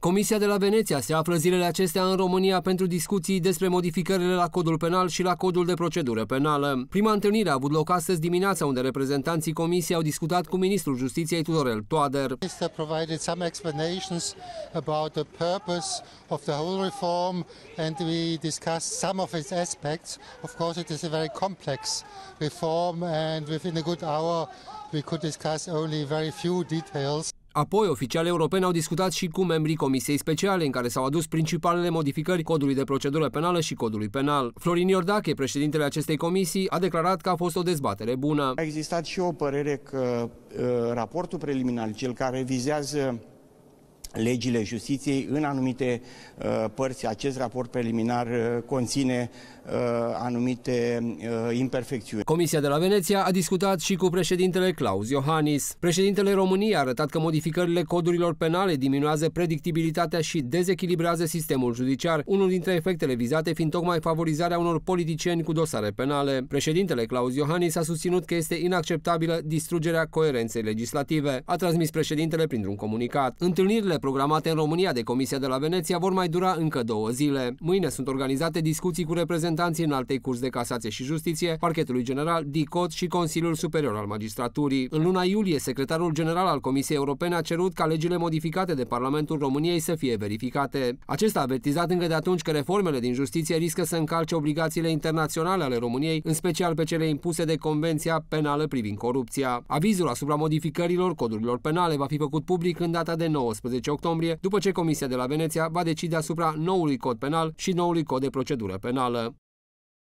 Comisia de la Veneția se află zilele acestea în România pentru discuții despre modificările la codul penal și la codul de procedură penală. Prima întâlnire a avut loc astăzi dimineața, unde reprezentanții comisiei au discutat cu ministrul justiției Tudorel Toader. we could discuss only very few details. Apoi, oficiali europeni au discutat și cu membrii Comisiei Speciale, în care s-au adus principalele modificări codului de procedură penală și codului penal. Florin Iordache, președintele acestei comisii, a declarat că a fost o dezbatere bună. A existat și o părere că uh, raportul preliminar, cel care vizează legile justiției în anumite uh, părți. Acest raport preliminar uh, conține uh, anumite uh, imperfecțiuni. Comisia de la Veneția a discutat și cu președintele Claus Iohannis. Președintele României a arătat că modificările codurilor penale diminuează predictibilitatea și dezechilibrează sistemul judiciar, unul dintre efectele vizate fiind tocmai favorizarea unor politicieni cu dosare penale. Președintele Claus Iohannis a susținut că este inacceptabilă distrugerea coerenței legislative, a transmis președintele printr-un comunicat. Întâlnirile Vizitele programate în România de Comisia de la Veneția vor mai dura încă două zile. Mâine sunt organizate discuții cu reprezentanții în alte curs de casație și justiție, Parchetului General, DICOT și Consiliul Superior al Magistraturii. În luna iulie, secretarul general al Comisiei Europene a cerut ca legile modificate de Parlamentul României să fie verificate. Acesta a avertizat încă de atunci că reformele din justiție riscă să încalce obligațiile internaționale ale României, în special pe cele impuse de Convenția Penală privind corupția. Avizul asupra modificărilor codurilor penale va fi făcut public în data de 19 10 octombrie, după ce Comisia de la Veneția va decide asupra noului cod penal și noului cod de procedură penală.